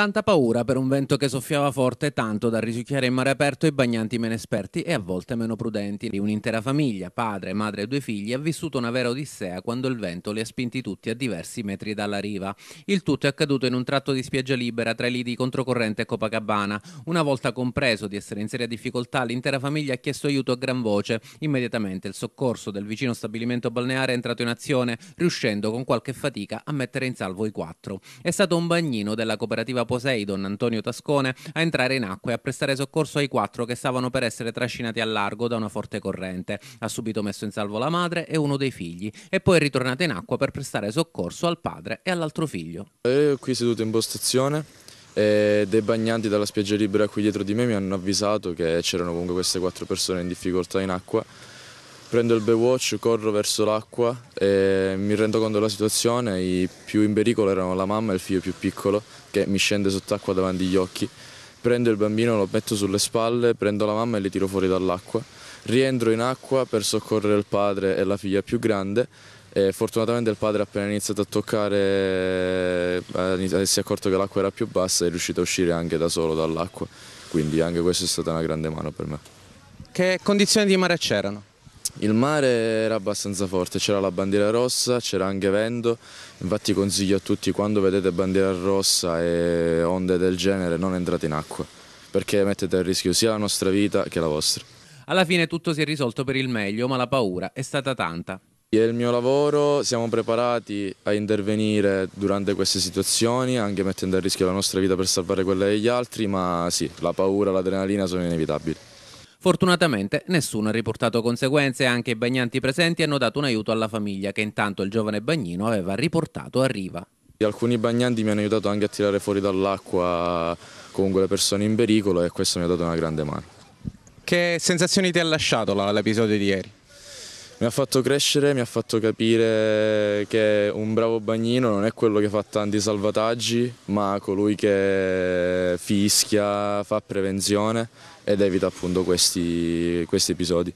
Tanta paura per un vento che soffiava forte tanto da risucchiare in mare aperto i bagnanti meno esperti e a volte meno prudenti. Un'intera famiglia, padre, madre e due figli, ha vissuto una vera odissea quando il vento li ha spinti tutti a diversi metri dalla riva. Il tutto è accaduto in un tratto di spiaggia libera tra i lidi controcorrente e Copacabana. Una volta compreso di essere in seria difficoltà, l'intera famiglia ha chiesto aiuto a gran voce. Immediatamente il soccorso del vicino stabilimento balneare è entrato in azione, riuscendo con qualche fatica a mettere in salvo i quattro. È stato un bagnino della cooperativa Poseidon Antonio Tascone a entrare in acqua e a prestare soccorso ai quattro che stavano per essere trascinati al largo da una forte corrente. Ha subito messo in salvo la madre e uno dei figli e poi è ritornata in acqua per prestare soccorso al padre e all'altro figlio. Io qui seduto in postazione e dei bagnanti dalla spiaggia libera qui dietro di me mi hanno avvisato che c'erano comunque queste quattro persone in difficoltà in acqua prendo il Baywatch, corro verso l'acqua e mi rendo conto della situazione, i più in pericolo erano la mamma e il figlio più piccolo che mi scende sott'acqua davanti agli occhi, prendo il bambino, lo metto sulle spalle, prendo la mamma e li tiro fuori dall'acqua, rientro in acqua per soccorrere il padre e la figlia più grande e fortunatamente il padre appena iniziato a toccare si è accorto che l'acqua era più bassa e è riuscito a uscire anche da solo dall'acqua, quindi anche questa è stata una grande mano per me. Che condizioni di mare c'erano? Il mare era abbastanza forte, c'era la bandiera rossa, c'era anche vento, infatti consiglio a tutti quando vedete bandiera rossa e onde del genere non entrate in acqua, perché mettete a rischio sia la nostra vita che la vostra. Alla fine tutto si è risolto per il meglio, ma la paura è stata tanta. È il mio lavoro, siamo preparati a intervenire durante queste situazioni, anche mettendo a rischio la nostra vita per salvare quella degli altri, ma sì, la paura e l'adrenalina sono inevitabili. Fortunatamente nessuno ha riportato conseguenze e anche i bagnanti presenti hanno dato un aiuto alla famiglia che intanto il giovane bagnino aveva riportato a riva. Alcuni bagnanti mi hanno aiutato anche a tirare fuori dall'acqua comunque le persone in pericolo e questo mi ha dato una grande mano. Che sensazioni ti ha lasciato l'episodio di ieri? Mi ha fatto crescere, mi ha fatto capire che un bravo bagnino non è quello che fa tanti salvataggi, ma colui che fischia, fa prevenzione ed evita appunto questi, questi episodi.